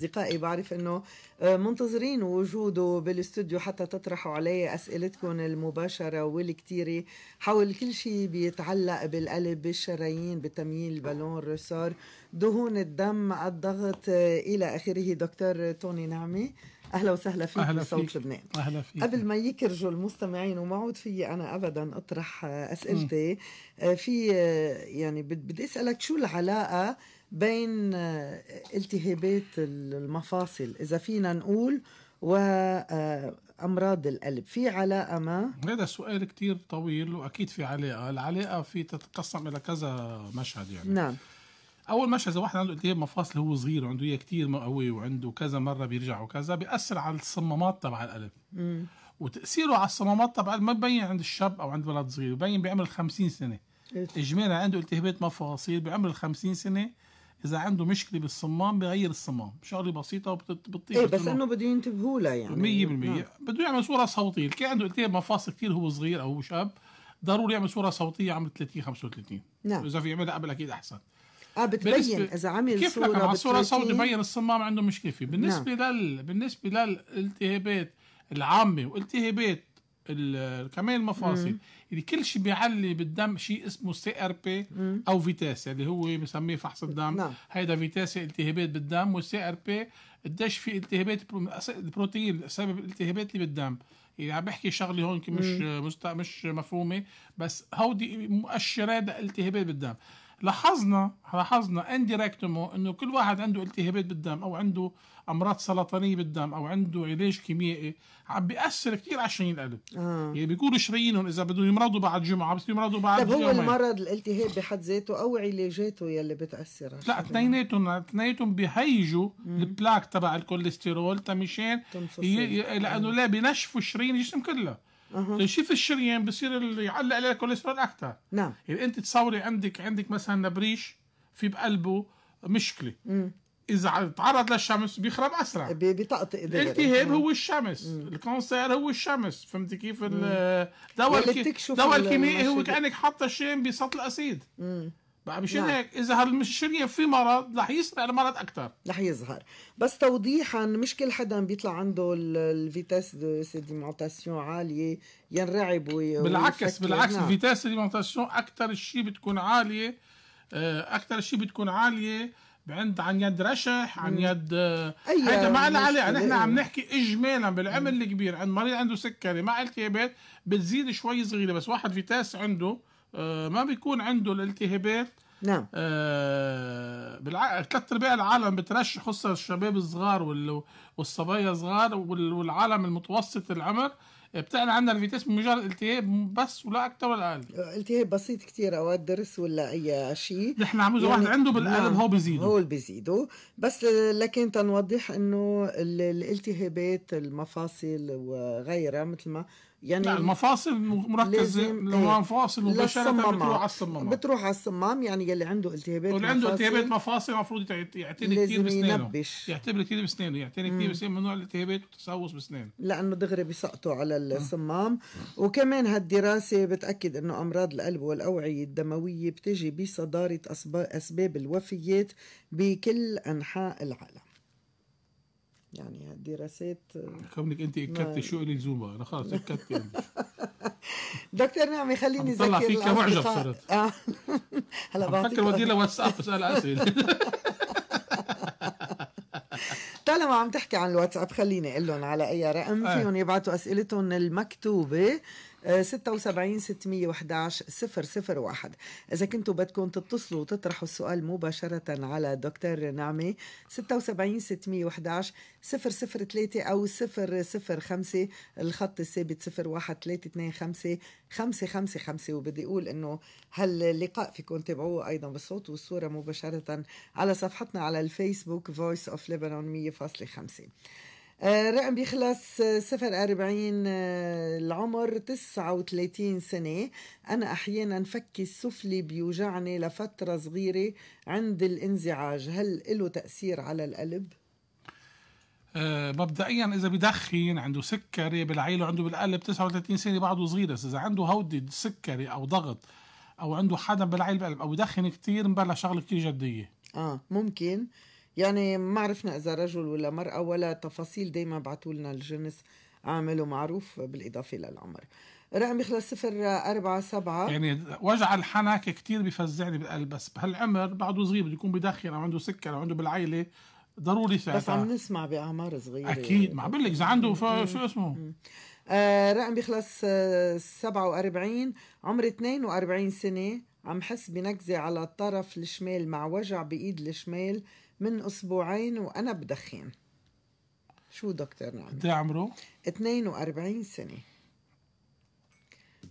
اصدقائي بعرف انه آه، منتظرين وجوده بالاستوديو حتى تطرحوا عليه اسئلتكم المباشره والكتيره حول كل شيء بيتعلق بالقلب بالشرايين بالتمييل البالون الرسار دهون الدم الضغط آه، الى اخره دكتور توني نعمي اهلا وسهلا فيك أهلا بصوت فيك. لبنان اهلا فيك قبل ما يكرجوا المستمعين وما عود في انا ابدا اطرح اسئلتي م. آه، في يعني بدي اسالك شو العلاقه بين التهابات المفاصل اذا فينا نقول وامراض القلب في علاقه ما هذا سؤال كتير طويل واكيد في علاقه العلاقه في تتقسم الى كذا مشهد يعني نعم اول مشهد اذا واحد عنده التهاب مفاصل هو صغير وعنده اياه كثير قوي وعنده كذا مره بيرجع وكذا بياثر على الصمامات تبع القلب م. وتاثيره على الصمامات تبع ما ببين عند الشاب او عند ولد صغير ببين بعمر 50 سنه اجمالا عنده التهابات مفاصل بعمر 50 سنه اذا عنده مشكله بالصمام بغير الصمام شغله بسيطه وبتطير ايه بس انه بده ينتبهوا له يعني 100% نعم. بده يعمل صوره صوتيه اللي عنده قلت مفاصل كثير هو صغير او هو شاب ضروري يعمل صوره صوتيه عمر 30 35 نعم اذا في يعملها قبل اكيد احسن اه بتبين اذا عمل كيف صوره كيف لك صوره صوتيه بين الصمام عنده مشكله فيه بالنسبه نعم. لل بالنسبه للالتهابات العامه والتهابات كمان المفاصل اللي يعني كل شيء بيعلي بالدم شيء اسمه سي ار بي او فيتاس اللي هو بنسميه فحص الدم نعم. هيدا فيتاسيا التهابات بالدم والسي ار بي قديش في التهابات البروتين سبب الالتهابات اللي بالدم يعني عم بحكي شغله هون مش مش مفهومه بس هودي مؤشرات التهابات بالدم لاحظنا لاحظنا انديريكتومو انه كل واحد عنده التهابات بالدم او عنده امراض سرطانيه بالدم او عنده علاج كيميائي عم بياثر كثير على شرايين القلب آه. يعني بيكونوا شرايينهم اذا بدهم يمرضوا بعد جمعه بس يمرضوا بعد طيب هو المرض الالتهاب بحد ذاته او علاجاته يلي بتاثر لا اثنيناتهم اثنيناتهم بيهيجوا البلاك تبع الكوليسترول تمشان لانه لا بينشفوا شرايين الجسم كله ينشف الشريان بصير يعلق عليه الكوليسترول اكثر نعم يعني انت تصوري عندك عندك مثلا نبريش في بقلبه مشكله مم. اذا تعرض للشمس بيخرب اسرع بيطقطق الالتهاب هو الشمس الكونسير هو الشمس فهمتي كيف الدواء الكيميائي هو كانك حاطه شيء بسطل اسيد مم. بقى مش نعم. هيك اذا هالمشريه في مرض رح يسرع المرض اكثر رح يظهر بس توضيحا مش كل حدا بيطلع عنده الفيتاس دو سيديمونتاسيون عاليه ينرعب وي... بالعكس بالعكس نعم. الفيتاس سيديمونتاسيون اكثر شيء بتكون عاليه آه، اكثر شيء بتكون عاليه عند عن يد رشح عن يد هذا آه، ما لنا عليه نحن عم نحكي اجمالا بالعمل الكبير عند مريض عنده سكري مع التهابات بتزيد شوي صغيره بس واحد فيتاس عنده آه، ما بيكون عنده الالتهابات نعم آه ثلاث ارباع العالم بترشح خصوصا الشباب الصغار والصبايا الصغار والعالم المتوسط العمر آه، بتعلى عندنا الفيتاس بمجرد التهاب بس ولا اكثر ولا اقل آه، التهاب بسيط كثير او الدرس ولا اي شيء نحن عم يعني واحد عنده بالقلب نعم، هو بيزيده هو اللي بيزيده بس لكن تنوضح انه الالتهابات المفاصل وغيرها مثل ما يعني لا المفاصل مركزه إيه، المفاصل مباشره بتروح على الصمام بتروح على الصمام يعني يلي عنده التهابات واللي عنده التهابات مفاصل المفروض يعتني كثير بسنانه يعتبر كثير بسنانه يعتني كثير بسنانه ممنوع الالتهابات والتسوس بسنانه لانه دغري بيسقطوا على الصمام وكمان هالدراسه بتاكد انه امراض القلب والاوعيه الدمويه بتجي بصداره اسباب الوفيات بكل انحاء العالم يعني الدراسات كونك انت اكدت شو الي زوما انا خلص اكدت دكتور نعمي خليني اذكر طلع فيك معجب صرت آه. هلا بعطيك فكر لها واتساب اسال اسئله طالما عم تحكي عن الواتساب خليني اقول لهم على اي رقم آه. فيهم يبعثوا اسئلتهم المكتوبه 76 611 001 إذا كنتوا بدكم تتصلوا وتطرحوا السؤال مباشرة على دكتور نعمة 76 611 003 أو 005 الخط الثابت 01 325 5 وبدي أقول إنه هاللقاء فيكم تابعوه أيضا بالصوت والصورة مباشرة على صفحتنا على الفيسبوك Voice of Lebanon 100.5 آه، رقم بيخلص آه، صفر أربعين آه، العمر تسعة وثلاثين سنة أنا أحيانا فكي السفلي بيوجعني لفترة صغيرة عند الانزعاج هل له تأثير على القلب؟ أه مبدئيا اذا بدخن عنده سكري بالعيله عنده بالقلب 39 سنه بعده صغير بس اذا عنده هودي سكري او ضغط او عنده حدا بالعيله بالقلب او بدخن كثير مبلش شغله كثير جديه اه ممكن يعني ما عرفنا إذا رجل ولا مرأة ولا تفاصيل دايما بعثوا لنا الجنس عامل ومعروف بالإضافة للعمر رقم يخلص صفر أربعة سبعة يعني وجع الحنك كتير بفزعني بالقلب بس بهالعمر بعده صغير بده يكون بدخن أو عنده سكر أو عنده بالعائلة ضروري ساعتها بس عم نسمع بأعمار صغيرة أكيد ما عم بقول لك إذا عنده شو اسمه آه رقم بيخلص آه 47 عمري 42 سنة عم حس بنكزة على الطرف الشمال مع وجع بإيد الشمال من أسبوعين وأنا بدخن شو دكتور نعم قد ايه عمره؟ 42 سنة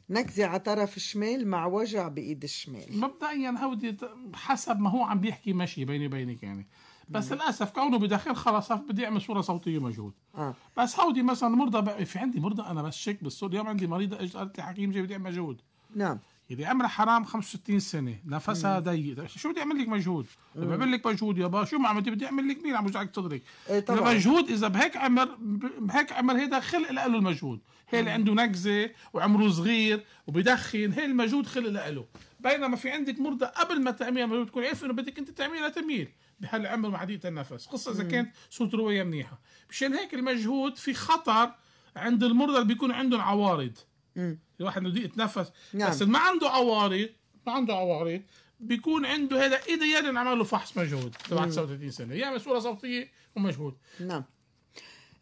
نكزة على طرف الشمال مع وجع بإيد الشمال مبدئيا هودي حسب ما هو عم بيحكي مشي بيني وبينك يعني بس مم. للاسف كونه بداخل خلص بدي اعمل صوره صوتيه مجهود آه. بس هودي مثلا مرضى في عندي مرضى انا بس شك بالصوت اليوم عندي مريضه اجت قالت لي حكيم جاي بدي اعمل مجهود نعم اذا عمره حرام 65 سنه نفسها ضيق شو بدي اعمل لك مجهود بدي اعمل لك مجهود يابا شو ما عملت بدي اعمل لك مين عم وجعك صدرك إيه المجهود اذا بهيك عمر بهيك عمر هيدا خلق له المجهود هي اللي عنده نكزه وعمره صغير وبدخن هي المجهود خلق له بينما في عندك مرضى قبل ما تعملها مجهود تكون عارف انه بدك انت تعملها تميل بهالعمر مع حديقه النفس خصوصا اذا كانت صوت روايه منيحه مشان هيك المجهود في خطر عند المرضى اللي بيكون عندهم عوارض الواحد بده يتنفس نعم. بس ما عنده عوارض ما عنده عوارض بيكون عنده هذا يا نعمل له فحص مجهود تبع 39 سنه يا يعني صوره صوتيه ومجهود نعم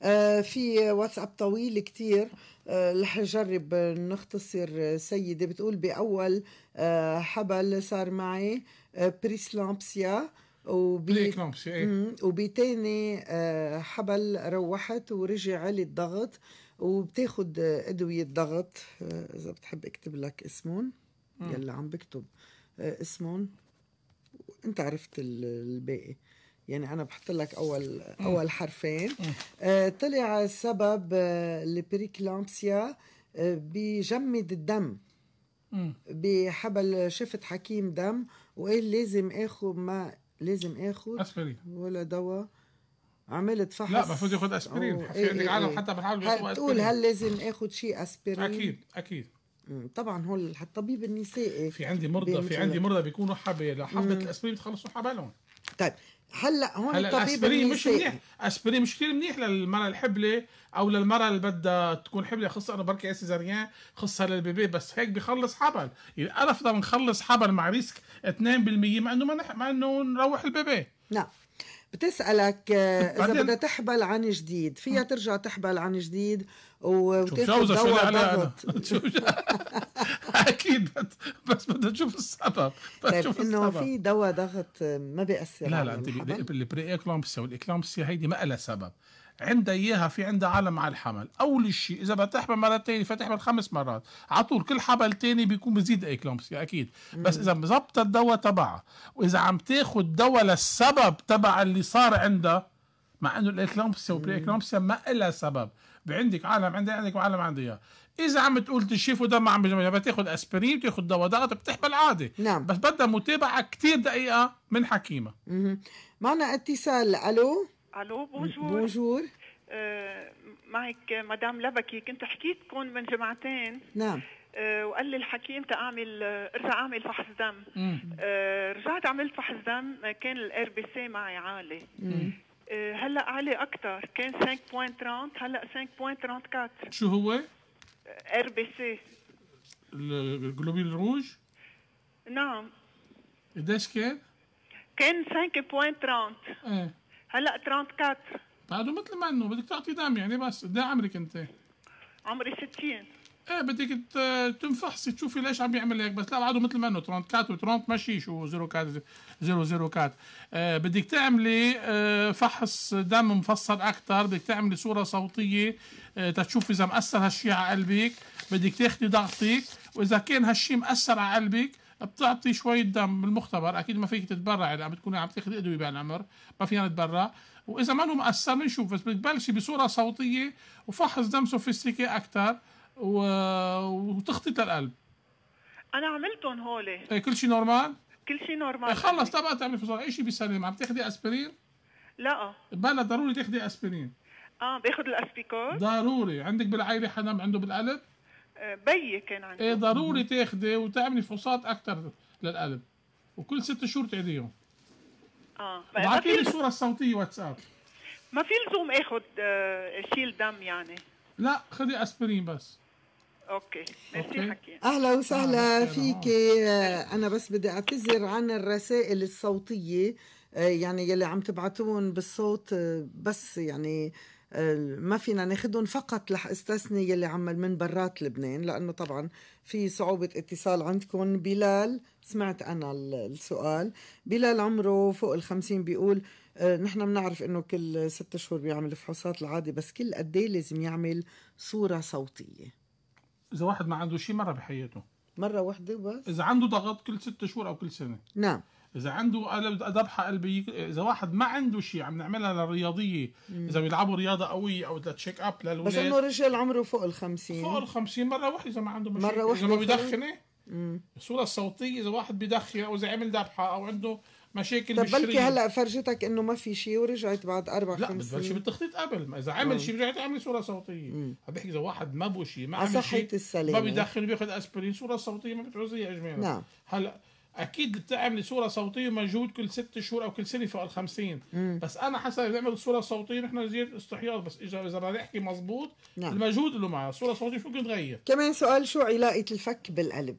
آه في واتساب طويل كثير آه، رح آه نجرب نختصر سيدة بتقول بأول آه حبل صار معي بريسلامبسيا آه، وبي إيه. وبتاني آه، حبل روحت ورجع لي الضغط وبتاخد ادويه ضغط آه، اذا بتحب اكتب لك اسمهم يلا عم بكتب آه، اسمهم انت عرفت الباقي يعني انا بحط لك اول اول حرفين آه، طلع سبب البريكلامسيا بجمد الدم بحبل شفت حكيم دم وقال لازم اخذ ما لازم اخذ ولا دواء عملت فحص لا المفروض ياخذ اسبرين في إيه إيه عالم إيه. حتى بنحاول تقول هل لازم اخذ شيء اسبرين اكيد اكيد طبعا هو الطبيب النسائي في عندي مرضى في عندي مرضى بيكونوا حبه حبه الاسبرين بتخلصوا حبالهم طيب هلا هون هلا الاسبرين مش منيح اسبرين مش كثير منيح للمراه الحبله او للمراه اللي بدها تكون حبله خصها انه بركي زريان خصها للبيبي بس هيك بخلص حبل يعني انا نخلص حبل مع ريسك 2% مع انه ما مع انه نروح البيبي نعم بتسالك آه، اذا بدها تحبل عن جديد فيها ترجع تحبل عن جديد وتاخذ دواء ضغط اكيد بس بدها تشوف السبب بدها طيب، تشوف انه في دواء ضغط آه، ما بياثر لا لا انت البري اكلامبسيا والاكلامبسيا هيدي ما لها سبب عندها اياها في عندها علم على الحمل اول شيء اذا بدها تحمل مرتين فتحمل خمس مرات على طول كل حبل تاني بيكون بزيد اكلامبسيا اكيد بس اذا مظبطه الدواء تبعها واذا عم تاخذ دواء للسبب تبع اللي صار عندها مع انه الاكلامبسيا والبري اكلامبسيا ما لها سبب عندك عالم عندها عندك وعالم عندها اذا عم تقول تشيف ده ما عم لما بتاخذ اسبرين بتاخذ دواء ضغط بتحمل عادي نعم بس بدها متابعه كثير دقيقه من حكيمه معنا اتصال الو الو بونجور بونجور euh, معك مدام لبكي كنت حكيتكم من جمعتين نعم آه، وقال لي الحكيم تأعمل ارجع اعمل فحص دم آه، رجعت عملت فحص دم كان الار بي سي معي عالي آه، هلا عالي اكثر كان 5.30 هلا 5.34 شو هو؟ ار بي سي الجلوبين الروج؟ نعم قديش كان؟ كان 5.30 ايه هلا 34 بعده مثل ما انه بدك تعطي دعم يعني بس قد عمرك انت؟ عمري 60 ايه بدك تنفحصي تشوفي ليش عم يعمل هيك بس لا بعده مثل ما انه ترونت كات وترونت ماشي شو زيرو كات زيرو زيرو كات آه بدك تعملي آه فحص دم مفصل اكثر بدك تعملي صوره صوتيه آه اذا مأثر هالشيء على قلبك بدك تاخذي ضغطك واذا كان هالشيء مأثر على قلبك بتعطي شويه دم بالمختبر اكيد ما فيك تتبرع اذا عم بتكوني عم تاخذ ادويه بهالعمر ما فينا نتبرع واذا ما له مأثر بنشوف بس بتبلشي بصوره صوتيه وفحص دم سوفيستيكي اكثر و... وتخطيط للقلب انا عملتهم إيه كل شيء نورمال؟ كل شيء نورمال كل شيء نورمال خلص تبقى تعملي أي شيء بيسلم عم تاخذي اسبرين لا بلا ضروري تاخذي اسبرين اه باخذ الاسبيكور ضروري عندك بالعائله حدا عنده بالقلب بي كان عندي ايه ضروري تاخذي وتعملي فحوصات اكثر للقلب وكل ست شهور تعيديهم اه بعثي لي الصوره الصوتيه واتساب ما في لزوم اخذ آه، شيل دم يعني لا خذي اسبرين بس اوكي ميرسي حكي اهلا وسهلا فيك آه، انا بس بدي اعتذر عن الرسائل الصوتيه آه، يعني يلي عم تبعتون بالصوت بس يعني ما فينا ناخدهم فقط رح استثني يلي عمل من برات لبنان لانه طبعا في صعوبة اتصال عندكم بلال سمعت انا السؤال بلال عمره فوق الخمسين بيقول آه، نحن بنعرف انه كل ست شهور بيعمل فحوصات العادي بس كل قد إيه لازم يعمل صورة صوتية اذا واحد ما عنده شيء مرة بحياته مرة واحدة بس اذا عنده ضغط كل ست شهور او كل سنة نعم اذا عنده ذبحه قلبيه اذا واحد ما عنده شيء عم نعملها للرياضيه اذا بيلعبوا رياضه قويه او لتشيك اب للولاد بس انه رجل عمره فوق ال 50 فوق ال 50 مره وحده اذا ما عنده مشكله مره وحده اذا ما بيدخن الصوره الصوتيه اذا واحد بيدخن او اذا عمل ذبحه او عنده مشاكل طب بلكي هلا فرجتك انه ما في شيء ورجعت بعد اربع خمس سنين لا بالتخطيط قبل ما اذا عمل شيء رجعت عمل صوره صوتيه عم بحكي اذا واحد ما بو شيء ما عمل شيء ما بيدخن بياخذ اسبرين صوره صوتيه ما بتعوزيها اجمالا نعم هلا اكيد بتعملي صوره صوتيه مجهود كل ست شهور او كل سنه فوق ال 50 بس انا حسب بنعمل صوره صوتيه نحن نزيد استحياض بس اذا بدنا نحكي مضبوط نعم. المجهود اللي معه الصوره الصوتيه شو ممكن تغير كمان سؤال شو علاقه الفك بالقلب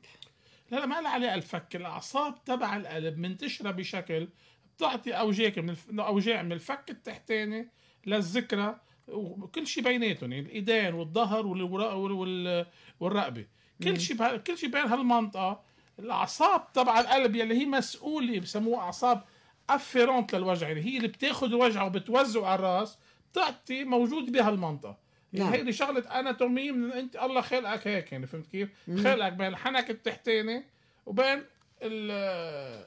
لا لا ما لها علاقه الفك الاعصاب تبع القلب منتشره بشكل بتعطي اوجاع من الف... اوجاع من الفك التحتاني للذكرى وكل شيء بيناتهم يعني الايدين والظهر والورق... وال... والرقبه كل شيء بها... كل شيء بين هالمنطقه الاعصاب طبعا القلب يلي هي مسؤوله بسموها اعصاب افيرونت للوجع اللي يعني هي اللي بتاخذ الوجع وبتوزعه على الراس بتعطي موجود بهالمنطقه يعني نعم. هي شغله اناتومي من انت الله خلقك هيك يعني فهمت كيف؟ خلقك بين الحنك التحتاني وبين ال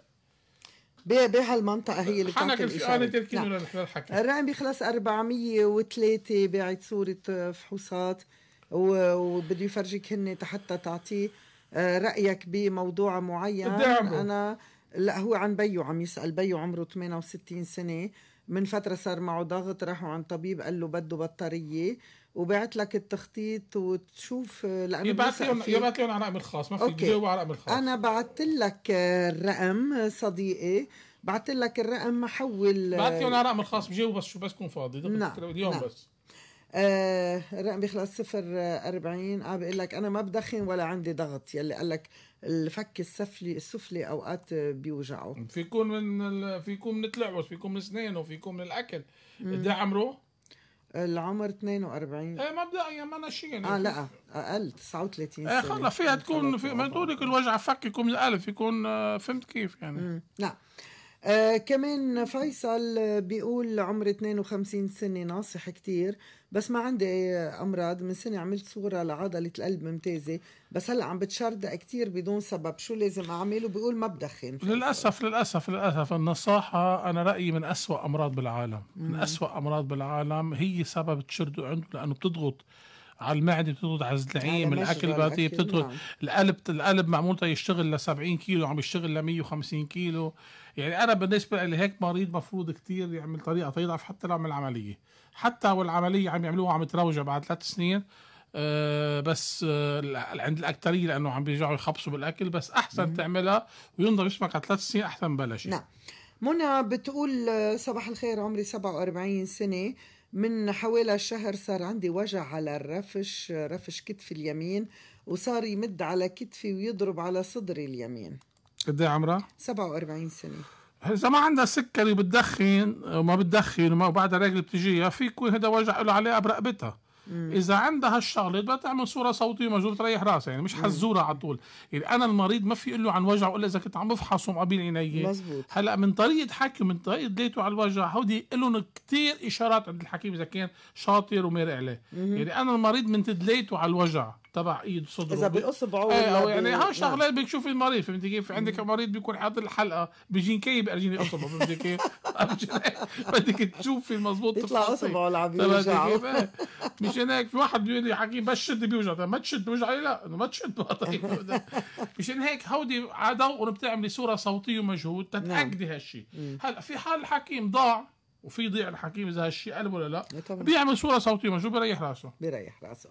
بهالمنطقة هي اللي بتعطي الإشارة نعم. للحكي الرقم بيخلص 403 باعت صورة فحوصات وبده يفرجك هن حتى تعطيه آه، رايك بموضوع معين دعمه. انا لا هو عن بيو عم يسال بيو عمره 68 سنه من فتره صار معه ضغط راحوا عند طبيب قال له بده بطاريه وبعت لك التخطيط وتشوف آه، لانه يبعث لهم يبعث لهم على رقم الخاص ما في تجاوب على رقم الخاص انا بعثت لك الرقم صديقي بعثت لك الرقم حول بعثت لهم على آه، رقم الخاص بجاوب بس شو بس كون فاضي نعم اليوم نعم. بس آه، الرقم بيخلص صفر آه، أربعين 40 اه بيقول لك انا ما بدخن ولا عندي ضغط يلي قال لك الفك السفلي السفلي اوقات بيوجعه فيكون من فيكون من التلعبس فيكون من اسنانه وفيكون من الاكل قد إيه عمره؟ العمر 42 ايه ما بدأ يعني ما انا شيء يعني اه لا اقل 39 سنه ايه خلص فيها تكون في ما تقول لك الوجع فك يكون من الالف يكون آه، فهمت كيف يعني لا آه كمان فيصل بيقول عمري 52 سنة ناصح كتير بس ما عندي أمراض من سنة عملت صورة لعضلة القلب ممتازة بس هلأ عم بتشردق كتير بدون سبب شو لازم أعمل بيقول ما بدخن للأسف للأسف للأسف النصاحة أنا رأيي من أسوأ أمراض بالعالم من أسوأ أمراض بالعالم هي سبب تشردق عنده لأنه بتضغط على المعده بتضغط على الزلعيم الاكل بطيء نعم. القلب القلب معمول يشتغل ل 70 كيلو عم يشتغل ل 150 كيلو يعني انا بالنسبه لي هيك مريض مفروض كتير يعمل طريقه تضعف حتى لو عمل عمليه حتى والعمليه عم يعملوها عم تروجع بعد ثلاث سنين أه بس أه عند الاكثريه لانه عم بيرجعوا يخبصوا بالاكل بس احسن مم. تعملها وينضب جسمك على ثلاث سنين احسن شيء نعم منى بتقول آه، صباح الخير عمري 47 سنه من حوالي شهر صار عندي وجع على الرفش رفش كتفي اليمين وصار يمد على كتفي ويضرب على صدري اليمين قد ايه عمرها؟ 47 سنة إذا ما عندها سكري وبتدخن وما بتدخن وما وبعدها رجل بتجيها في يكون هذا وجع له عليها برقبتها اذا عندها هالشغله بدها تعمل صوره صوتيه مجرد تريح راسها يعني مش حزوره على طول يعني انا المريض ما في اقول له عن وجعه الا اذا كنت عم بفحصه ومقابل عيني هلا من طريقه حكي ومن طريقه ديته على الوجع هودي لهم كثير اشارات عند الحكيم اذا كان شاطر ومرق عليه يعني انا المريض من تدليته على الوجع تبع ايد صدره اذا بيقص آه ايه يعني هاي نعم. شغلات بتشوف المريض فهمت كيف عندك مريض بيكون حاطط الحلقه كي بيرجيني اصبعه فهمت كيف بدك تشوف في المضبوط يطلع اصبعه العبيد إيه. مش هناك في واحد بيقول لي حكي بس شد بيوجع طيب، ما تشد بيوجع لا انه ما تشد طيب، مشان هيك هودي عدو بتعملي صوره صوتيه ومجهود تتاكدي نعم. هالشيء هلا في حال الحكيم ضاع وفي ضيع الحكيم اذا هالشيء قلبه ولا لا بيعمل صوره صوتيه مجهود بيريح راسه بيريح راسه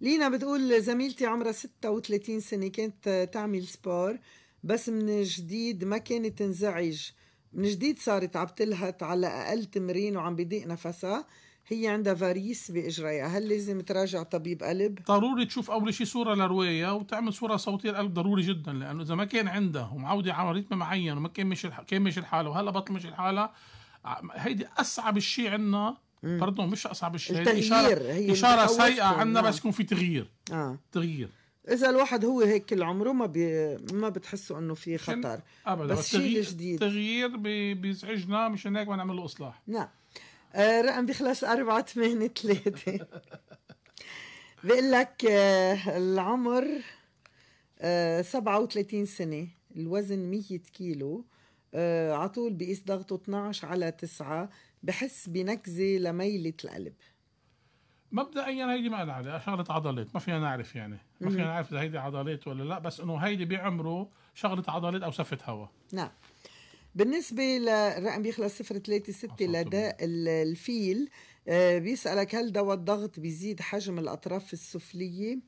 لينا بتقول زميلتي عمرها 36 سنة كانت تعمل سبور بس من جديد ما كانت تنزعج من جديد صارت عم تلهت على أقل تمرين وعم بضيق نفسها هي عندها فاريس بإجريها هل لازم تراجع طبيب قلب؟ ضروري تشوف أول شيء صورة لرويه وتعمل صورة صوتية القلب ضروري جدا لأنه إذا ما كان عندها ومعودة على رتم معين وما كان مش كان مش الحالة وهلا بطل مش الحالة هيدي أصعب شيء عندنا برضه مش اصعب شيء التغيير هي اشاره سيئه عندنا نعم. بس يكون في تغيير اه تغيير اذا الواحد هو هيك كل عمره ما بي... ما بتحسوا انه في خطر ابدا بس شيء جديد تغيير بي... بيزعجنا مشان هيك ما نعمل له اصلاح نعم آه رقم بيخلص 4 8 3 بقول لك آه العمر آه 37 سنه الوزن 100 كيلو آه على طول بقيس ضغطه 12 على 9 بحس بنكزة لميلة القلب مبدئيا هيدي ما لها علاقه شغله عضلات ما فينا نعرف يعني ما فينا نعرف اذا هيدي عضلات ولا لا بس انه هيدي بعمره شغله عضلات او سفه هواء نعم بالنسبة للرقم بيخلص صفر ثلاثة ستة الفيل آه، بيسألك هل دواء الضغط بيزيد حجم الأطراف السفلية؟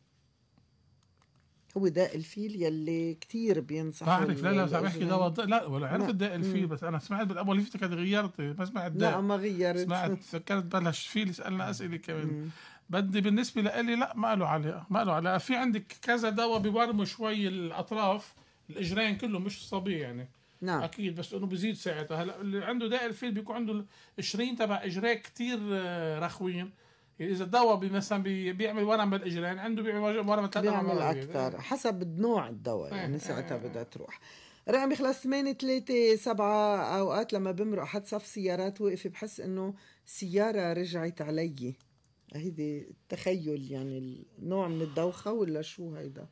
هو داء الفيل يلي كثير بينصح بعرف لا لا عم بحكي دواء لا ولا عرفت نعم، داء الفيل بس انا سمعت بالاول لفتة كانت غيرت ما سمعت داء لا نعم، ما غيرت سمعت فكرت بلش فيل سالنا نعم. اسئله كمان بدي بالنسبه لإلي لا ما له علاقه ما له علاقه في عندك كذا دواء بيورموا شوي الاطراف الاجرين كله مش الصبي يعني نعم اكيد بس انه بزيد ساعتها هلا اللي عنده داء الفيل بيكون عنده الشرين تبع اجريه كثير آه، رخوين اذا دواء مثلا بيعمل ورم بالاجرين يعني عنده بيعمل ورم ثلاث بيعمل اكثر حسب نوع الدواء إيه، يعني إيه، ساعتها إيه، بدها تروح رقم يخلص 8 3 7 اوقات لما بمرق حد صف سيارات واقفه بحس انه سياره رجعت علي هيدي تخيل يعني نوع من الدوخه ولا شو هيدا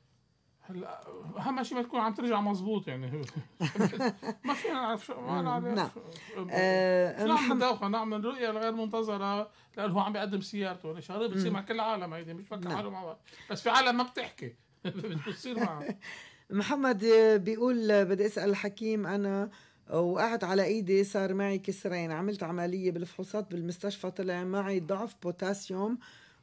هلا اهم شيء ما تكون عم ترجع مزبوط يعني ما فينا نعرف شو ما نعرف نعم. آه، شو عم ندوخه نعم الرؤيه الغير منتظره لانه هو عم بيقدم سيارته ولا شغله بتصير مع كل العالم هيدي مش فكر حاله نعم. مع بس في عالم ما بتحكي بتصير معها محمد آه، بيقول آه، بدي اسال الحكيم انا وقعت على ايدي صار معي كسرين عملت عمليه بالفحوصات بالمستشفى طلع معي ضعف بوتاسيوم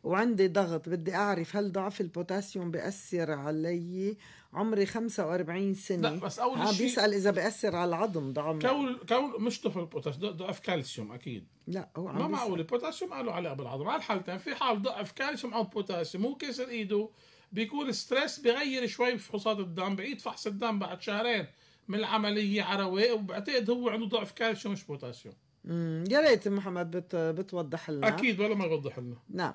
وعندي ضغط بدي أعرف هل ضعف البوتاسيوم بأثر علي عمري 45 سنة لا بس أول شيء بيسأل إذا بأثر على العظم ضعف كول كول مش ضعف البوتاسيوم ضعف كالسيوم أكيد لا هو ما معقول البوتاسيوم له علاقه بالعظم على الحالتين في حال ضعف كالسيوم أو بوتاسيوم هو كسر إيده بيكون ستريس بغير شوي بفحوصات الدم بعيد فحص الدم بعد شهرين من العملية على وبعتقد هو عنده ضعف كالسيوم مش بوتاسيوم امم يا ريت محمد بت... بتوضح لنا اكيد ولا ما يوضح لنا نعم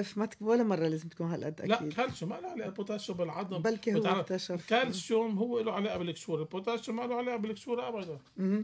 اف ما تك... ولا مره لازم تكون هالقد اكيد لا كالسيوم ما له علاقه البوتاسيوم بالعظم بلكي هو اكتشف كالسيوم هو له علاقه بالكسور البوتاسيوم ما له علاقه بالكسور ابدا اها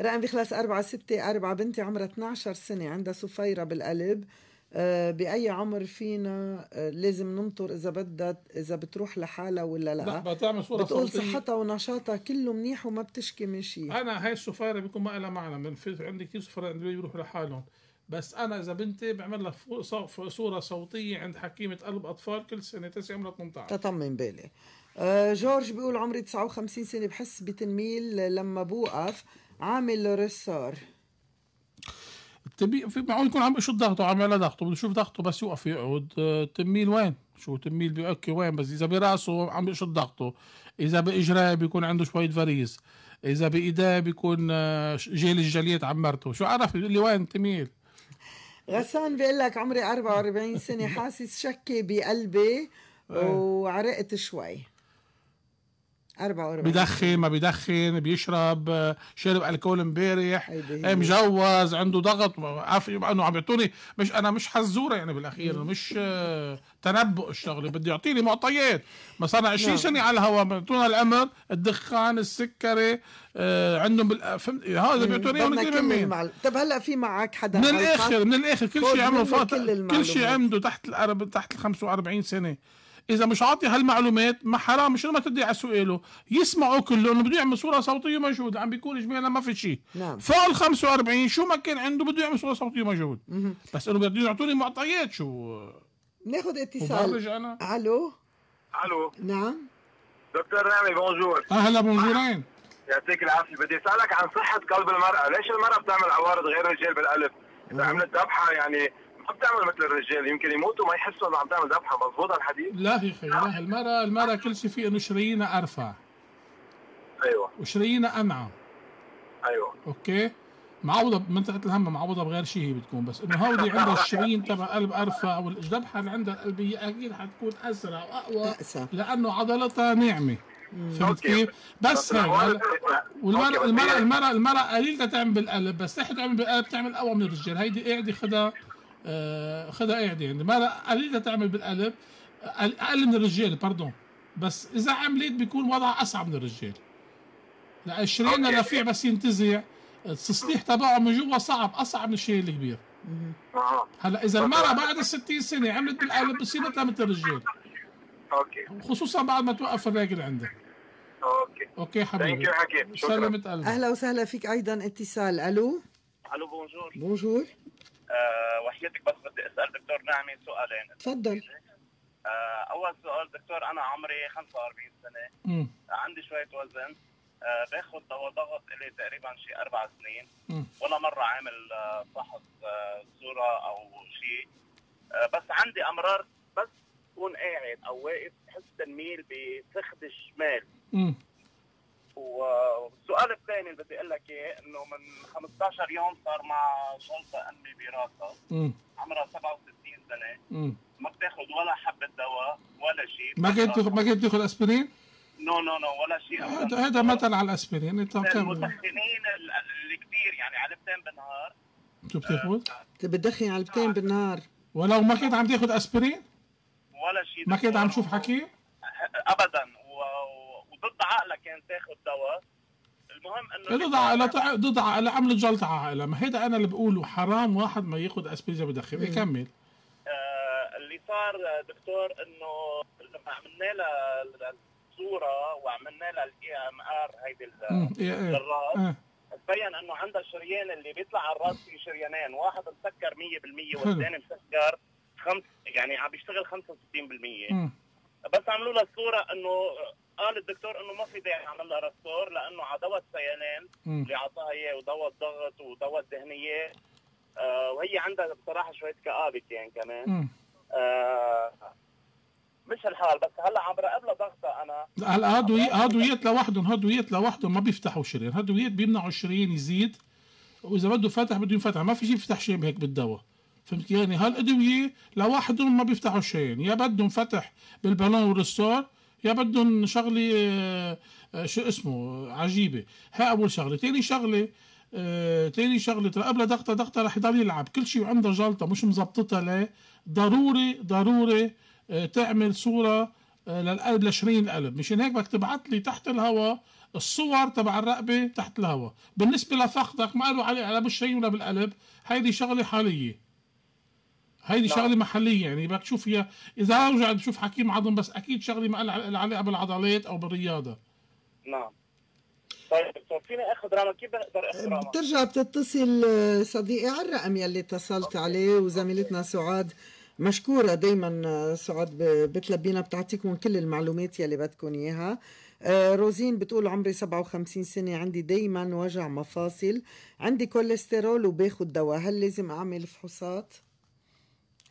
رقم بيخلص أربعة ستة أربعة بنتي عمرها 12 سنة عندها صفيرة بالقلب آه، بأي عمر فينا آه، لازم ننطر إذا بدها إذا بتروح لحالها ولا لا لا بتعمل صورة بتقول صحتها ونشاطها كله منيح وما بتشكي من شيء أنا هاي الصفيرة بيكون ما لها معنى من عندي كثير صفيرة بيروحوا لحالهم بس انا اذا بنتي بعمل لها صوره صوتيه عند حكيمه قلب اطفال كل سنه تسع عمرها 18 تطمن بالي آه، جورج بيقول عمري 59 سنه بحس بتنميل لما بوقف عامل ريسور التنميل في معقول يكون عم يشد ضغطه عم يعلى ضغطه بده يشوف ضغطه بس يوقف يقعد آه، التنميل وين؟ شو تنميل بيؤكي وين بس اذا براسه عم يشد ضغطه اذا باجراه بيكون عنده شويه فريز اذا بايديه بيكون آه، جيل الجليات عمرته شو عرف اللي وين تميل غسان بيقول لك عمري 44 سنه حاسس شكه بقلبي إيه. وعرقت شوي 44 بدخن ما بدخن بيشرب شرب الكول امبارح إيه، مجوز عنده ضغط عارف انه عم يعطوني مش انا مش حزوره يعني بالاخير مش آه، تنبؤ الشغله بدي يعطيني معطيات انا 20 نعم. سنه على الهواء بيعطونا الامر الدخان السكري آه عندهم بال... آه، فهمت إيه، هذا بيعطوني من مين المعل... طب هلا في معك حدا من الاخر من الاخر كل شيء عمله فات كل شيء عنده تحت الأرب... تحت ال 45 سنه اذا مش عاطي هالمعلومات ما حرام شو ما تدعي على سؤاله يسمعوا كله انه بده يعمل صوره صوتيه مجهود عم بيكون اجمالا ما في شيء نعم. فوق ال 45 شو ما كان عنده بده يعمل صوره صوتيه مجهود مه. بس انه بده يعطوني معطيات شو ناخذ اتصال انا الو الو نعم دكتور رامي بونجور اهلا بونجورين يعطيك العافيه بدي اسالك عن صحه قلب المراه ليش المراه بتعمل عوارض غير الرجال بالقلب اذا عملت ذبحه يعني بتعمل مثل الرجال يمكن يموتوا ما يحسوا انه عم تعمل ذبحه مضبوط الحديث؟ لا يا خير لا المراه المراه كل شيء فيه انه شرايينها ارفع ايوه وشرايينها انعم ايوه اوكي معوضه بمنطقه الهم معوضه بغير شيء هي بتكون بس انه هودي عندها الشرايين تبع قلب ارفع والذبحه اللي عندها القلبيه اكيد حتكون اسرع واقوى لانه عضلتها ناعمه فهمت كيف؟ بس هيك والمرأة المرأة المرأة المرأة قليل تعمل بالقلب بس رح تعمل بالقلب تعمل اقوى من الرجال هيدي قاعده خدها آه، خذها قاعده يعني ما قليل تعمل بالقلب اقل من الرجال باردون بس اذا عملت بيكون وضعها اصعب من الرجال لان شرينا رفيع بس ينتزع التصليح تبعه من جوا صعب اصعب من الشيء الكبير هلا اذا المراه بعد ال 60 سنه عملت بالقلب بصير مثلها مثل الرجال اوكي خصوصا بعد ما توقف الراجل عندك اوكي اوكي حبيبي ثانك يو حكيم شكرا اهلا وسهلا فيك ايضا اتصال الو الو بونجور بونجور آه، وحياتك بس بدي اسال دكتور نعمي سؤالين تفضل آه، اول سؤال دكتور انا عمري 45 سنه مم. عندي شويه وزن آه، باخذ دواء ضغط لي تقريبا شي اربع سنين مم. ولا مره عامل فحص صوره او شيء بس عندي امرار بس بكون قاعد او واقف بحس تنميل بفخذ الشمال مم. من 15 يوم صار مع جلطة أمي براسها عمرها 67 سنة ما بتاخذ ولا حبة دواء ولا شيء ما كانت ما كانت تاخذ أسبرين؟ نو نو نو ولا شيء هذا هذا مثل على الأسبرين أنت المدخنين الكبير يعني علبتين بالنهار شو بتاخذ؟ انت آه. طيب، بتدخن علبتين بالنهار ولو ما كنت عم تاخذ أسبرين؟ ولا شيء ما كنت عم تشوف حكي؟ أبدا وضد عقلك كان يعني تاخذ دواء المهم انه ضد على ضد عائلة عملوا جلطة عائلة ما هيدا انا اللي بقوله حرام واحد ما ياخذ اسبيجا بدخن يكمل آه اللي صار دكتور انه لما عملنا لها الصورة وعملنا لها الاي ام ار هيدي إيه، إيه. الراس آه. تبين انه عندها الشريان اللي بيطلع على الراس في شريانين واحد مسكر 100% والثاني مسكر خمس يعني عم بيشتغل 65% بس عملوا لها صوره انه قال الدكتور انه ما في داعي نعمل لها رستور لانه على دواء السيلان اللي عطاها اياه ودواء الضغط ودواء الدهنيه آه وهي عندها بصراحه شويه كابه يعني كمان آه، مش الحال بس هلا عم براقب ضغطها انا هلا هدويات هدويات لوحدهم هدويات لوحدهم ما بيفتحوا شريان هدويات بيمنعوا الشريان يزيد واذا بده فتح بده ينفتح ما في شيء يفتح شيء هيك بالدواء فهمت يعني هالادويه لوحدهم ما بيفتحوا شيء يا بدهم فتح بالبالون والريستور يا بدهم شغله آه، شو اسمه عجيبه ها اول شغله ثاني شغله آه، شغله شغلة قبل ضغطة ضغطة رح يضل يلعب كل شيء وعنده جلطة مش مزبطتها ليه ضروري ضروري آه، تعمل صورة آه، للقلب لشرين القلب مشان هيك بدك تبعث لي تحت الهواء الصور تبع الرقبة تحت الهواء بالنسبة لفخذك ما له علاقه لا بالشرين ولا بالقلب هيدي شغلة حالية هيدي نعم. شغله محليه يعني بدك تشوف فيها اذا ارجع بشوف حكيم عظم بس اكيد شغله ما لها علاقه بالعضلات او بالرياضه نعم طيب فيني اخذ رقم كيف بقدر اخذ رقم بترجع بتتصل صديقي على الرقم يلي اتصلت عليه وزميلتنا سعاد مشكورة دايما سعاد بتلبينا بتعطيكم كل المعلومات يلي بدكم اياها آه، روزين بتقول عمري 57 سنة عندي دايما وجع مفاصل عندي كوليسترول وباخذ دواء هل لازم اعمل فحوصات؟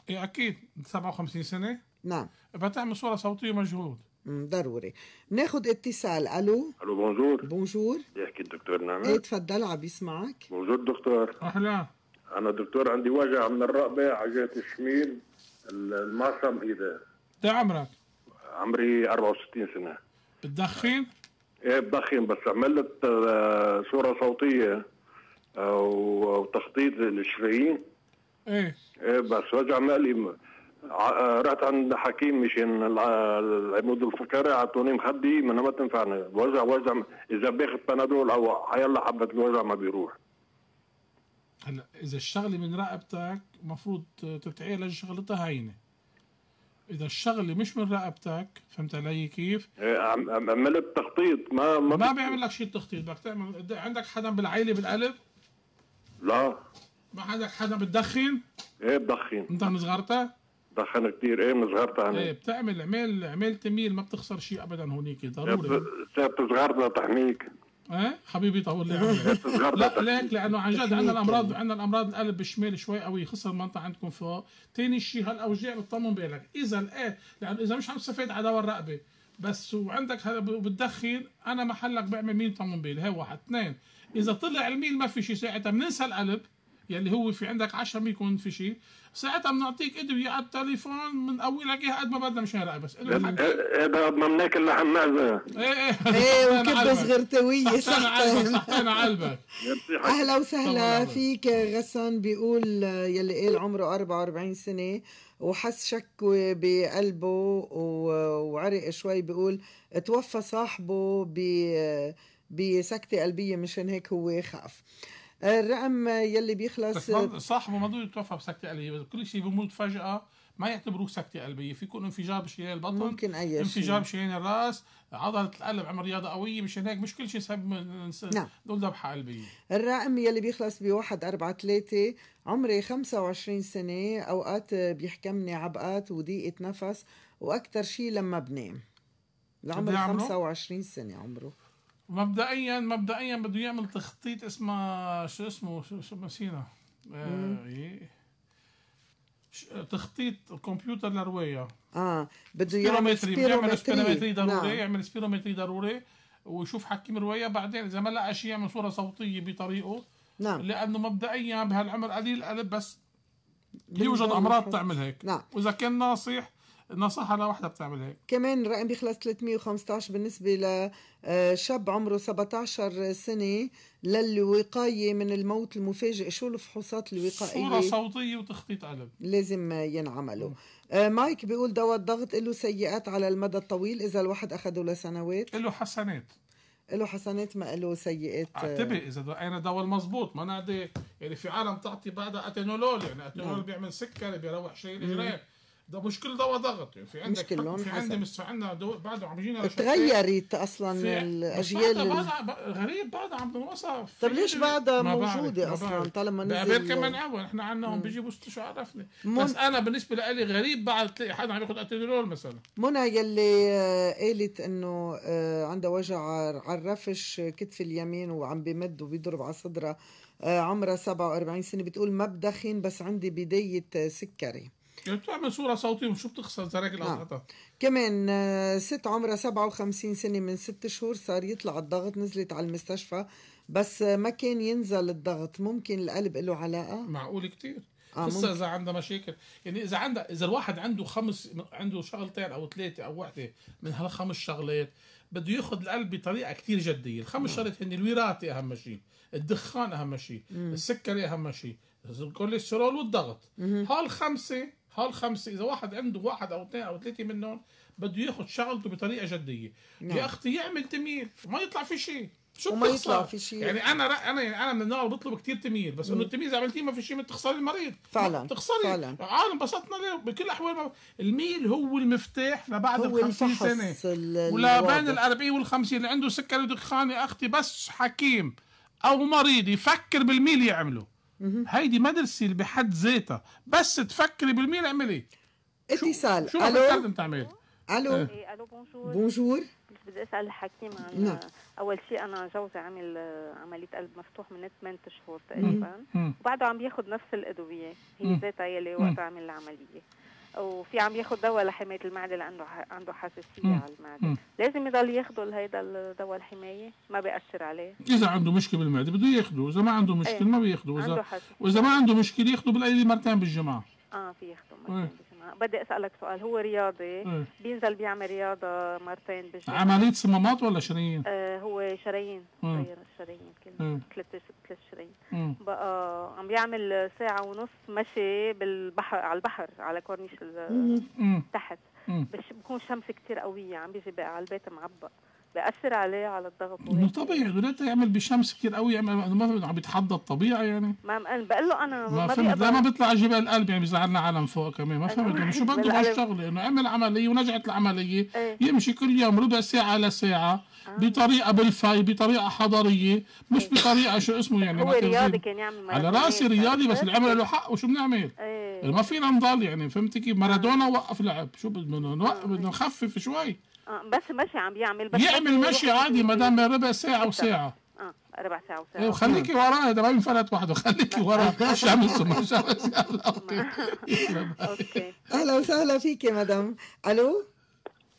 اي اكيد 57 سنه نعم بتعمل صوره صوتيه مجهود ضروري ناخذ اتصال الو الو بونجور بونجور يحكي الدكتور نعمة ايه تفضل عم يسمعك بونجور دكتور اهلا انا دكتور عندي وجع من الرقبه جهه الشميل المعصم ايده ده عمرك عمري 64 سنه بتدخن؟ ايه بدخن بس عملت آه، صوره صوتيه وتخطيط للشرايين إيه. ايه بس وجع مالي آه، رحت عند حكيم مشان العمود الفقري عطوني مخدي منها ما تنفعني وجع وجع اذا باخذ بنادول او حيلا حبه الوجع ما بيروح هلا اذا الشغله من رقبتك المفروض تتعالج شغلتها هينه اذا الشغله مش من رقبتك فهمت علي كيف إيه، عملت تخطيط ما ما, ما بيعمل لك شيء التخطيط بدك تعمل عندك حدا بالعيله بالقلب لا ما حدك حدا بتدخن؟ ايه بدخن انت من صغرتك؟ دخن كثير ايه من انا يعني؟ ايه بتعمل عمال عمال تميل ما بتخسر شيء ابدا هونيك ضروري سيادة صغرنا تحميك ايه حبيبي طول لي إيه، عمرك لا ليك لانه عن جد عندنا الامراض عندنا الامراض القلب بالشمال شوي قوي خسر المنطقه عندكم فوق ثاني شيء هالاوجاع بتطمن بالك اذا ايه لانه اذا مش عم تستفاد على دواء الرقبه بس وعندك بتدخن انا محلك بعمل مين طمن بالي هي واحد اثنين اذا طلع الميل ما في شيء ساعتها بننسى القلب يلي هو في عندك 10 ما يكون في شيء ساعتها بنعطيك ادويه على التليفون من اول اياها قد ما بدنا مشان رقبس ما بناكل لحم معزه ايه ايه, إيه، وكبه تويه صحتين طيب. علبك اهلا وسهلا فيك غسان بيقول يلي قال عمره 44 سنه وحس شك بقلبه وعرق شوي بيقول توفى صاحبه ب بسكتة قلبية مشان هيك هو خاف الرقم يلي بيخلص صاحبه ما بده يتوفى بسكته قلبيه كل شيء بموت فجاه ما يعتبروه سكته قلبيه في يكون انفجار بشريان البطن ممكن اي شيء انفجار بشريان الراس عضله القلب عمل رياضه قويه مشان هيك مش كل شيء سبب نعم نقول ذبحه قلبيه الرقم يلي بيخلص ب 1 4 3 عمري 25 سنه اوقات بيحكمني عبقات وضيقه نفس واكثر شيء لما بنام العمر 25 سنه عمره مبدئيا مبدئيا بده يعمل تخطيط اسمه شو اسمه شو شو نسينا آه، تخطيط الكمبيوتر لروايه اه بده يعمل سبيرومتري سبيرومتري نعم. ضروري نعم. يعمل سبيرومتري ضروري ويشوف حكيم روايه بعدين اذا ما لقى شيء يعمل صوره صوتيه بطريقه نعم لانه مبدئيا بهالعمر قليل قلب بس يوجد امراض تعمل هيك نعم واذا كان ناصح نصحها لوحده بتعمل هيك كمان الرقم بيخلص 315 بالنسبه لشاب آه، عمره 17 سنه للوقايه من الموت المفاجئ شو الفحوصات الوقائيه صوره صوتيه وتخطيط قلب لازم ينعملوا آه، مايك بيقول دواء الضغط له سيئات على المدى الطويل اذا الواحد اخذه لسنوات له حسنات له حسنات ما له سيئات آه، اعتبر اذا انا دواء المضبوط ما انا إيه؟ يعني في عالم تعطي بعدها اتينولول يعني اتينولول نعم. بيعمل سكر بيروح شيء الاجرام ده مش كل دواء ضغط يعني في عندك مش كلهم في عندي مش في عندنا دواء بعده عم يجينا تغيرت اصلا الاجيال بعدها بعدها غريب بعدها عم بنوصف طب ليش بعدها موجوده اصلا طالما نزل كمان منعوها يعني. نحن عندنا هون بيجيبوا ست عرفني من... بس انا بالنسبه لي غريب بعد تلاقي حدا عم ياخذ اتيدرول مثلا منى يلي آه، قالت انه آه، عندها وجع على الرفش آه، كتف اليمين وعم بمد وبيضرب على صدرها عمرها 47 سنه بتقول ما بدخن بس عندي بدايه سكري يعني بتعمل صورة صوتية وشو بتخسر زرق الأضغطة آه. كمان آه، ست عمرها 57 سنة من ست شهور صار يطلع الضغط نزلت على المستشفى بس ما كان ينزل الضغط ممكن القلب له علاقة معقول كتير آه لسه اذا عندها مشاكل يعني اذا عندها اذا الواحد عنده خمس عنده شغلتين او ثلاثه او وحده من هالخمس شغلات بده ياخذ القلب بطريقه كثير جديه، الخمس آه. شغلات هن الوراثه اهم شيء، الدخان اهم شيء، السكري اهم شيء، الكوليسترول والضغط، هالخمسه هول خمسة اذا واحد عنده واحد او اثنين او ثلاثه منهم بده ياخذ شغلته بطريقه جديه نعم. يا اختي يعمل تمييل ما يطلع في شيء شو ما يطلع في شيء يعني انا رأ... انا يعني انا من النوع اللي بطلب كثير تمييل بس انه إذا عملتيه ما في شيء بتخسري المريض فعلا بتخسري فعلا انا انبسطنا ليه بكل الاحوال ما... الميل هو المفتاح لبعد ال 50 سنه ولا بين ال 40 وال 50 اللي عنده سكري ودخان يا اختي بس حكيم او مريض يفكر بالميل يعمله هيدي مدرسه بحد ذاتها بس تفكري بالمين اعملي اتصال شو الو تعملي الو إيه. إيه، الو بونجور بونجور بدي اسال الحكيم عن نعم. اول شيء انا جوزي عامل آه، عمليه قلب مفتوح من 8 اشهر تقريبا وبعده عم بياخذ نفس الادويه هي ذاتها يلي وقت عمل العمليه وفي عم ياخذ دواء لحمايه المعده لانه عنده حساسيه مم. على المعده مم. لازم يضل ياخذ هيدا الدواء الحمايه ما بياثر عليه اذا عنده مشكله بالمعده بده ياخذه اذا ما عنده مشكله ايه. ما بياخذه واذا واذا ما عنده مشكله ياخذه بالقليل مرتين بالجمعه اه في ياخذه مرتين ايه. بدي اسالك سؤال هو رياضي مم. إيه. بينزل بيعمل رياضه مرتين بالجمعه عمليه صمامات ولا شرايين؟ آه هو شرايين إيه. صغير الشرايين ثلاث إيه. ثلاث شرايين بقى عم بيعمل ساعه ونص مشي بالبحر على البحر على كورنيش تحت بكون شمس كثير قوية عم بيجي بقى على البيت معبق بأثر عليه على الضغط انه طبيعي دلوقتي يعمل بشمس كتير قوي يعمل يعني ما عم بيتحدى الطبيعي يعني ما انا بقول له انا ما, ما فهمت لا ما بيطلع جبال قلب يعني بيزعلنا علم فوق كمان ما فهمت شو بده هالشغله انه عمل عمليه ونجحت العمليه ايه؟ يمشي كل يوم ربع ساعه لساعه آه. بطريقه بالفاي بطريقه حضريه مش ايه؟ بطريقه شو اسمه يعني هو رياضي كان يعمل على راسي رياضي بس العمل له حق وشو بنعمل؟ ايه؟ ما فينا نضل يعني فهمتي كيف مارادونا وقف لعب شو بدنا نوقف آه. بدنا نخفف شوي آه، بس ماشي عم بيعمل بس يعمل مشي عادي ما دام ربع ساعه وساعه اه ربع ساعه وساعه إيه، وخليكي وراه ده ما ينفلت وحده خليكي وراه تعمل اوكي اهلا وسهلا فيكي مدام الو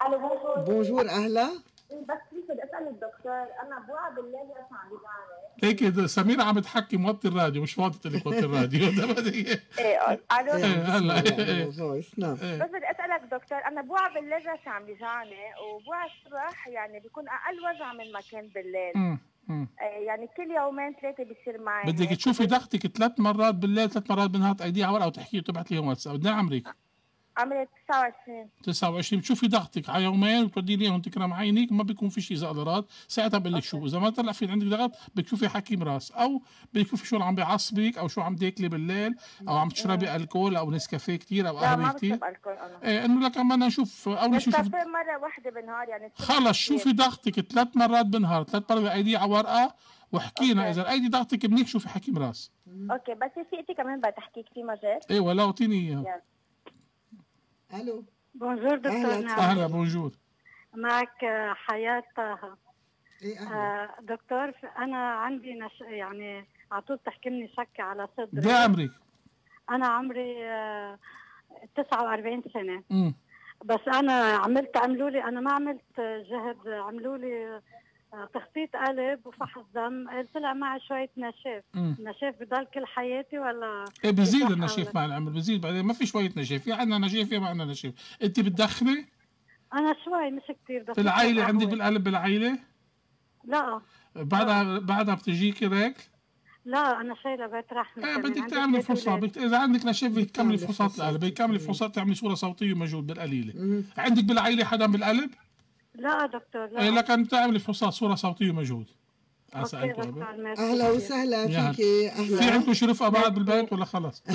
الو بونجور بونجور اهلا إيه، بس بدي اسال الدكتور انا بوعد الله يرفع عم بدعمك هيك سمير عم تحكي موطي الراديو مش واطي لك وطي الراديو ايه الو إيه، هلا بس إيه، بدي اسالك دكتور انا بوعى بالليل يرفع عم بجعني وبوعى الصبح يعني بيكون اقل وجع من ما كان بالليل يعني كل يومين ثلاثه بيصير معي بدك تشوفي ضغطك ثلاث مرات بالليل ثلاث مرات بالنهار على ورقه وتحكي تبعت لي واتساب بدنا نعم، عمرك عمري 29 29 بتشوفي ضغطك على يومين وتودي ليهم تكرم عينك ما بيكون في شيء زادرات ساعتها بقول لك شو اذا ما طلع في عندك ضغط بتشوفي حكيم راس او بتشوفي شو عم بيعصبك او شو عم تاكلي بالليل او عم تشربي الكول او نسكافيه كثير او قهوه كثير ايه انه لك اما نشوف اول شيء نشوف مره واحده بالنهار يعني خلص شوفي ضغطك ثلاث مرات بالنهار ثلاث مرات بايديه على ورقه وحكينا اذا الايدي ضغطك منيح شوفي حكيم راس اوكي بس في كمان بدي احكي كثير مجال ايه لا اعطيني اياها الو بونجور دكتور أهلا. نعم. بونجور معك آه، حياة طه إيه أهلا. آه، دكتور انا عندي نش... يعني على طول تحكمني شك على صدري ده عمرك انا عمري 49 آه، سنه مم. بس انا عملت عملوا لي انا ما عملت جهد عملوا لي تخطيط قلب وفحص دم طلع معي شوية نشاف النشاف بضل كل حياتي ولا ايه بزيد النشاف مع العمر بزيد بعدين ما في شوية نشاف يا عندنا نشاف يا ما عندنا نشاف انت بتدخني؟ انا شوي مش كثير بدخن بالعيلة عندك بالقلب بالعيلة؟ لا بعدها لا. بعدها بتجيكي ريك؟ لا انا شايله بيت رحمه ايه بدك تعملي فحوصات بت... اذا عندك نشاف بتكملي فحوصات القلب بتكملي فحوصات تعملي صوره صوتيه مجهود بالقليله عندك بالعيله حدا بالقلب؟ لا دكتور لا إيه، لكن بتعملي فحوصات صوره صوتيه ومجهود اهلا وسهلا فيكي اهلا في عندكم شرفاء بعد بالبيت ولا خلص؟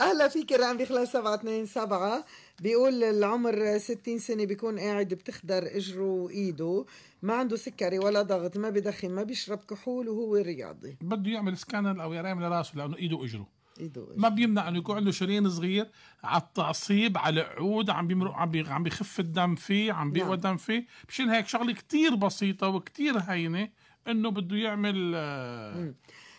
اهلا فيك رامبي بيخلص 727 بيقول العمر 60 سنه بيكون قاعد بتخدر اجره وايده ما عنده سكري ولا ضغط ما بدخن ما بيشرب كحول وهو رياضي بده يعمل سكانر او يرمي راسه لانه ايده واجره ايده ما بيمنع انه يكون عنده شريان صغير على التعصيب على العود عم بيمرق عم بي... عم بيخف الدم فيه عم بيقوى دم نعم. الدم فيه مشان هيك شغله كتير بسيطه وكتير هينه انه بده يعمل آه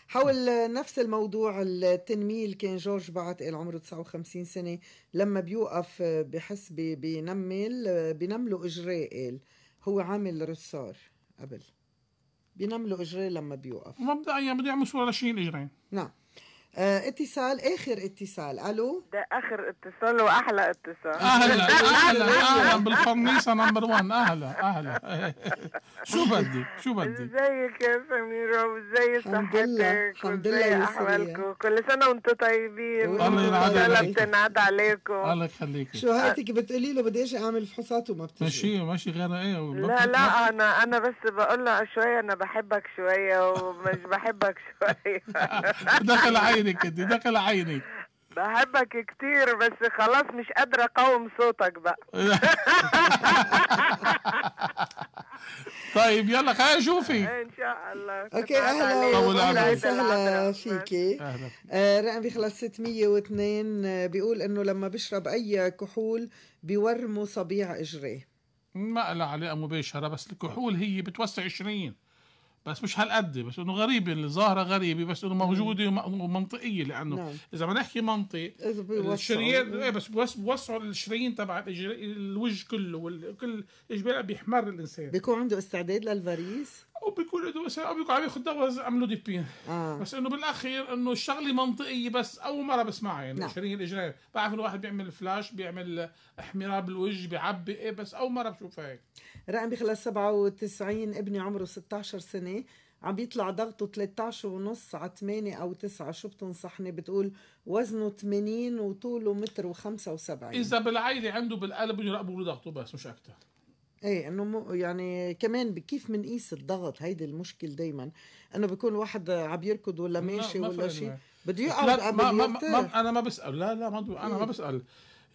حول نفس الموضوع التنميل كان جورج بعت اللي عمره 59 سنة لما بيوقف بحس بينمل بنملوا إجري قال هو عامل رصار قبل بنملوا إجري لما بيوقف ما بدأ أيام يعني بده يعمل صورة لشين الإجرين نعم آه، اتصال اخر اتصال الو ده اخر اتصال واحلى اتصال اهلا اهلا اهلا بالفرنيسه نمبر 1 اهلا اهلا شو بدك شو بدك ازيك يا سميره وازي صحتك وازي احوالكم كل سنه وانتم طيبين الله ينعاد عليك بتنعاد عليكم الله يخليك شو هاتك بتقولي له بدي اجي اعمل فحوصات وما بتجي ماشي ماشي غير ايه لا لا انا انا بس بقول لها شويه انا بحبك شويه ومش بحبك شويه دخل عيني عينك انت داخل عيني بحبك كتير بس خلاص مش قادرة أقاوم صوتك بقى طيب يلا خلينا نشوفك ان شاء الله اوكي اهلا اهلا وسهلا فيكي رقم بيخلص 602 بيقول انه لما بشرب اي كحول بيورموا صبيع اجريه ما لها علاقه مباشره بس الكحول هي بتوسع 20 بس مش هالقد بس انه غريبه الظاهره غريبه بس انه موجوده ومنطقيه لانه نعم. اذا ما نحكي منطق الشريان ايه بس بس بوسعوا الشرايين تبع الوجه كله وكل اجباري بيحمر الانسان بيكون عنده استعداد للفريس وبيكون عنده بيكون عم ياخذ دواء عملوا دي بي آه. بس انه بالاخير انه الشغله منطقيه بس اول مره بسمعها يعني نعم. شريك الاجرام بعرف الواحد بيعمل فلاش بيعمل احمرار بالوجه بيعبي ايه بس اول مره بشوفها هيك رقم بيخلص 97 ابني عمره 16 سنه عم بيطلع ضغطه 13 ونص على 8 او 9 شو بتنصحني بتقول وزنه 80 وطوله متر و75 اذا بالعائله عنده بالقلب يراقبوا له ضغطه بس مش اكثر ايه انه م... يعني كمان كيف بنقيس الضغط هيدي المشكل دائما انه بيكون واحد عم يركض ولا ماشي ما ولا شيء بده يقعد ما, ما, ما, انا ما بسال لا لا ما انا انا ما إيه. بسال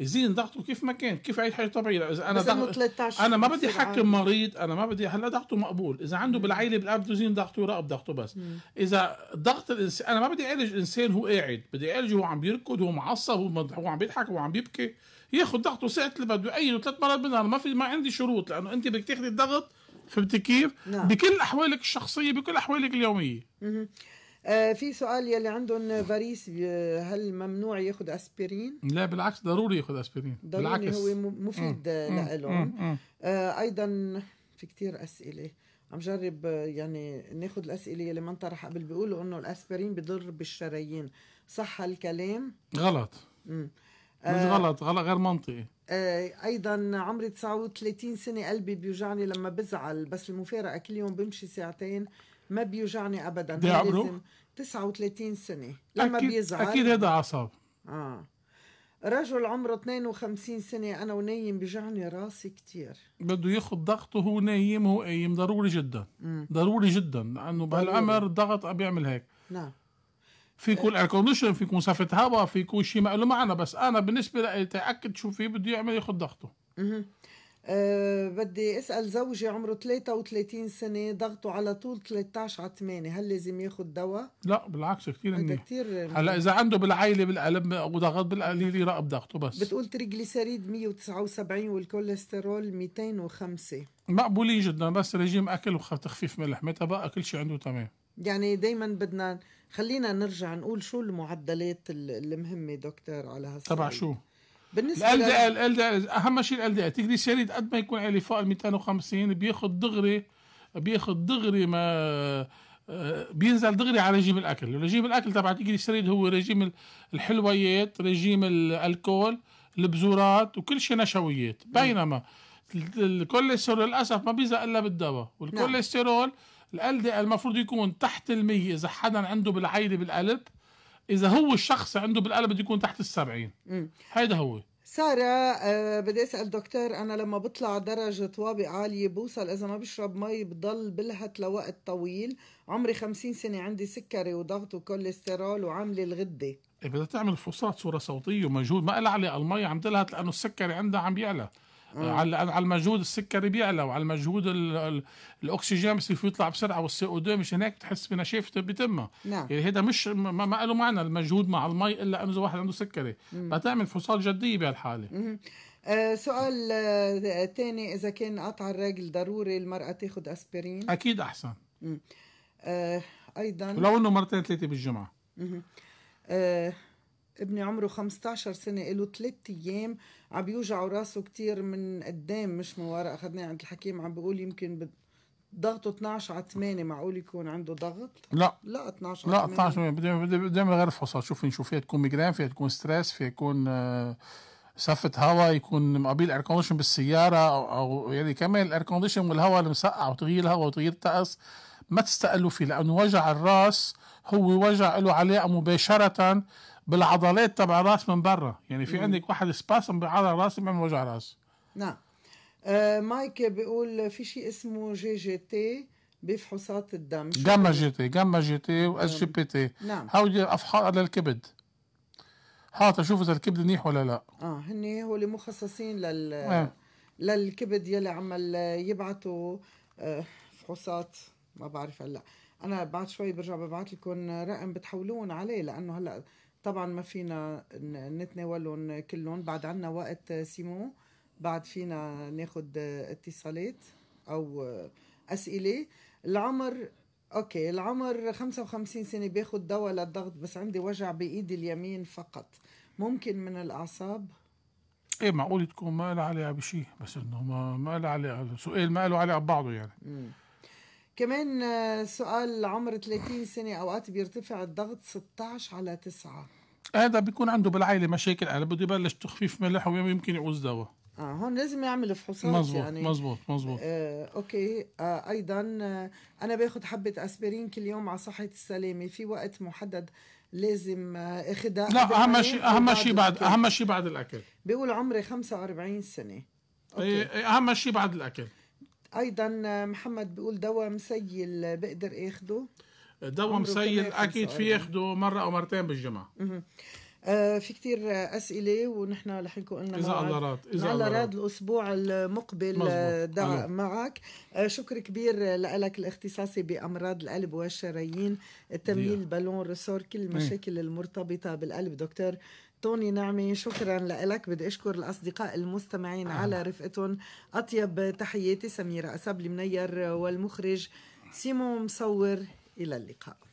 يزين ضغطه كيف ما كان كيف عيد حياته طبيعيه اذا انا دغ... 13 انا ما بدي احكم مريض انا ما بدي هلا ضغطه مقبول اذا عنده بالعيله بالاب بده يزين ضغطه يراقب ضغطه بس مم. اذا ضغط الانسان انا ما بدي اعالج انسان هو قاعد بدي اعالجه هو عم بيركض هو معصب هو عم بيضحك وعم عم بيبكي ياخذ ضغطه ساعه اللي بده اي ثلاث مرات بالنهار ما في ما عندي شروط لانه انت بدك تاخذي الضغط فهمت كيف؟ نعم. بكل احوالك الشخصيه بكل احوالك اليوميه آه في سؤال يلي عندهم فاريس هل ممنوع ياخذ اسبرين؟ لا بالعكس ضروري ياخذ اسبرين ضروري بالعكس. هو مفيد لهم آه ايضا في كتير اسئله عم جرب يعني ناخذ الاسئله يلي ما انطرح قبل بيقولوا انه الاسبرين بضر بالشرايين صح هالكلام؟ غلط امم مش آه، غلط غلط غير منطقي آه، ايضا عمري 39 سنه قلبي بيوجعني لما بزعل بس المفارقه كل يوم بمشي ساعتين ما بيوجعني ابدا قد عمره؟ 39 سنه لما أكيد بيزعل اكيد هذا اعصاب اه رجل عمره 52 سنة أنا ونايم بيوجعني راسي كثير بده ياخذ ضغطه وهو نايم وهو قايم ضروري جدا مم. ضروري جدا لأنه بهالعمر الضغط بيعمل هيك نعم في يكون اير كونديشن في يكون صفة هواء في يكون شيء ما له معنى بس انا بالنسبه لي تاكد شو في بده يعمل ياخذ ضغطه أه بدي اسال زوجي عمره 33 سنه ضغطه على طول 13 على 8 هل لازم ياخذ دواء لا بالعكس كثير منيح كثير هلا اذا عنده بالعائله بالقلب وضغط بالقليل يراقب ضغطه بس بتقول تريجليسيريد 179 والكوليسترول 205 مقبولين جدا بس رجيم اكل وتخفيف ملح متى بقى كل شيء عنده تمام يعني دائما بدنا خلينا نرجع نقول شو المعدلات المهمه دكتور على هالسؤال تبع شو؟ بالنسبه ال دي ال دي اهم شيء ال دي تجليسيريد قد ما يكون عليه فوق ال 250 بياخذ دغري بياخذ دغري ما آه، بينزل دغري على رجيم الاكل، رجيم الاكل تبع الجليسيريد هو رجيم الحلويات، رجيم الكول، البذورات وكل شيء نشويات، نعم. بينما الكوليسترول للاسف ما بينزل الا بالدواء، نعم. والكوليسترول نعم. القلب المفروض يكون تحت ال 100 إذا حدا عنده بالعيلة بالقلب إذا هو الشخص عنده بالقلب بده يكون تحت ال 70 هيدا هو سارة آه، بدي اسأل دكتور أنا لما بطلع درجة طوابق عالية بوصل إذا ما بشرب مي بضل بلهت لوقت طويل عمري خمسين سنة عندي سكري وضغط وكوليسترول وعاملة الغدة إيه، بدها تعمل فحوصات صورة صوتية ومجهود ما لها علاقة المي عم تلهت لأنه السكري عندها عم بيعلى على على المجهود السكري بيعلى وعلى المجهود الاكسجين بصير يطلع بسرعه والسي او 2 مش هناك بتحس بنشيف بتمها نعم يعني هذا مش ما, ما له معنى المجهود مع المي الا انه واحد عنده سكري بتعمل فصال جديه بهالحاله آه، سؤال ثاني آه، اذا كان قطع الرجل ضروري المراه تاخذ اسبرين اكيد احسن آه ايضا ولو انه مرتين ثلاثه بالجمعه ابني عمره 15 سنه له ثلاث ايام عم يوجعوا راسه كثير من قدام مش من ورا اخذناه عند الحكيم عم بيقول يمكن ضغطه 12 على 8 معقول يكون عنده ضغط؟ لا لا 12 على 8 لا 12 بدي غير الفصل شوف شو فيها تكون ميجرين فيها تكون ستريس فيها تكون آه، صفة هواء يكون مقابل اير كونديشن بالسيارة او او يعني كمان الاير كونديشن والهواء المسقع وتغيير الهواء وتغيير الطقس ما تستقلوا فيه لانه وجع الراس هو وجع له علاقة مباشرة بالعضلات تبع الراس من برا يعني في عندك واحد سباسم بعضل راسي بيعمل وجع راس نعم آه مايك بيقول في شيء اسمه جي جي تي بفحوصات الدم جاما جي تي جاما جي تي واس جي بي تي نعم هودي افحاء للكبد حاطة شوف اذا الكبد منيح ولا لا اه هن هو اللي مخصصين لل آه. للكبد يلي عمل آه، يبعثوا آه فحوصات ما بعرف هلا انا بعد شوي برجع ببعث لكم رقم بتحولون عليه لانه هلا طبعا ما فينا نتناولهم كلهم بعد عنا وقت آه، سيمون بعد فينا ناخد آه، اتصالات او آه، اسئله العمر اوكي العمر 55 سنه باخد دواء للضغط بس عندي وجع بايدي اليمين فقط ممكن من الاعصاب ايه معقول تكون ما لها علاقه بشيء بس انه ما ما لها علاقه سؤال ما له علاقه ببعضه يعني كمان آه، سؤال عمر 30 سنة أوقات بيرتفع الضغط 16 على 9 هذا بيكون عنده بالعائلة مشاكل أنا بده يبلش تخفيف ملح ويمكن يعوز دواء اه هون لازم يعمل فحوصات مزبوط يعني مزبوط مزبوط آه اوكي آه ايضا آه انا باخذ حبه اسبرين كل يوم على صحه السلامه في وقت محدد لازم آه، اخذها لا اهم شيء اهم شيء بعد اهم شيء بعد الاكل بيقول عمري 45 سنه إيه، أوكي. إيه، اهم شيء بعد الاكل ايضا محمد بيقول دواء مسيل بقدر اخده آه، دواء مسيل اكيد في ياخده مره او مرتين بالجمعه آه في كثير اسئله ونحن رح نكون قلنا اذا الله راد اذا الله راد الاسبوع المقبل آه معك آه شكر كبير لك الاختصاصي بامراض القلب والشرايين التمييل البالون ريسور كل المشاكل المرتبطه بالقلب دكتور توني نعمي شكرا لك بدي اشكر الاصدقاء المستمعين على رفقتهم اطيب تحياتي سميره اسبلي منير والمخرج سيمو مصور الى اللقاء